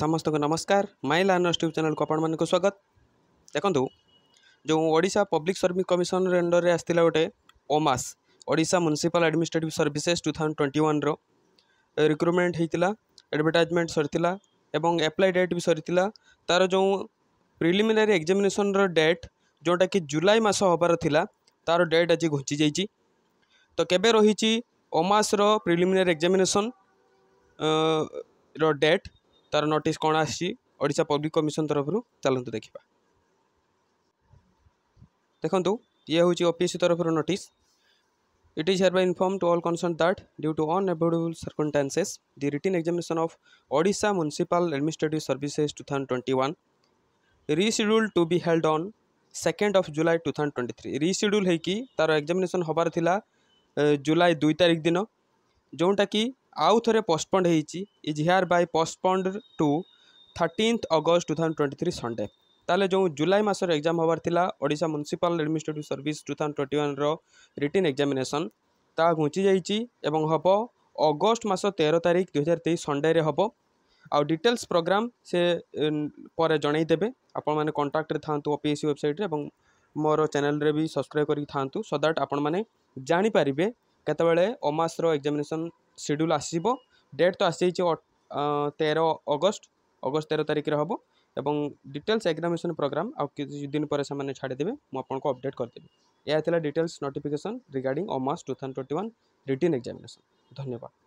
ସମସ୍ତଙ୍କୁ ନମସ୍କାର ମାଇ learners tube ଚ୍ୟାନେଲ୍କୁ ଆପଣମାନଙ୍କୁ ସ୍ୱାଗତ ଦେଖନ୍ତୁ ଯେଉଁ ଓଡ଼ିଶା ପବ୍ଲିକ୍ ସର୍ଭିସ୍ କମିଶନ୍ ଅଣ୍ଡର୍ରେ ଆସିଥିଲା ଗୋଟେ OMAS Odisha municipal administrative services two thousand twenty ୱାନ୍ର ରିକ୍ରୁଟମେଣ୍ଟ ହୋଇଥିଲା ଆଡ଼ଭର୍ଟାଇଜମେଣ୍ଟ ସରିଥିଲା ଏବଂ ଆପ୍ଲାଏ ଡେଟ୍ ବି ସରିଥିଲା ତା'ର ଯେଉଁ ପ୍ରିଲିମିନାରୀ ଏକ୍ଜାମିନେସନ୍ର ଡେଟ୍ ଯେଉଁଟାକି ଜୁଲାଇ ମାସ ହେବାର ଥିଲା ତା'ର ଡେଟ୍ ଆଜି ଘୁଞ୍ଚି ଯାଇଛି ତ କେବେ ରହିଛି ଓମାସ୍ର ପ୍ରିଲିମିନାରୀ ଏକ୍ଜାମିନେସନ୍ ର ଡେଟ୍ ତାର ନୋଟିସ୍ କ'ଣ ଆସିଛି ଓଡ଼ିଶା ପବ୍ଲିକ୍ କମିଶନ ତରଫରୁ ଚାଲନ୍ତୁ ଦେଖିବା ଦେଖନ୍ତୁ ଇଏ ହେଉଛି ଓ ପି ଏସ୍ ସି ତରଫରୁ notice It is hereby informed to all concerned that, due to unavoidable circumstances, the written examination of Odisha Municipal Administrative Services 2021 rescheduled to be held on 2nd of July 2023. Reschedule ହେଇକି ତାର examination ହବାର ଥିଲା ଜୁଲାଇ ଦୁଇ ତାରିଖ ଦିନ ଯେଉଁଟାକି आउ थे postponed has hereby postponed to thirteen August two thousand twenty three Sunday तेल जो जुलाई मसर एक्जाम होबार थिला Odisha municipal administrative service two thousand twenty one written examination ता घुंची जाइए अगस्ट मस तेर तारीख दुई हजार तेईस संडे हम आउ डिटेल्स प्रोग्राम से पर जनईदेवे आपण मैंने कंटाक्ट था ओपीएससी वेबसाइट और मोर चैनल भी सब्सक्राइब करी था सो दैट आपण मैंने जानी ओमास रो ସିଡ଼୍ୟୁଲ୍ ଆସିବ ଡେଟ୍ ତ ଆସିଯାଇଛି ତେର ଅଗଷ୍ଟ ଅଗଷ୍ଟ ତେର ତାରିଖରେ ହେବ ଏବଂ ଡିଟେଲ୍ସ ଏକ୍ଜାମିନେସନ୍ ପ୍ରୋଗ୍ରାମ୍ ଆଉ କିଛି ଦିନ ପରେ ସେମାନେ ଛାଡ଼ିଦେବେ ମୁଁ ଆପଣଙ୍କୁ ଅପଡ଼େଟ୍ କରିଦେବି ଏହା ଥିଲା details notification regarding OMAS two thousand twenty one written examination ଧନ୍ୟବାଦ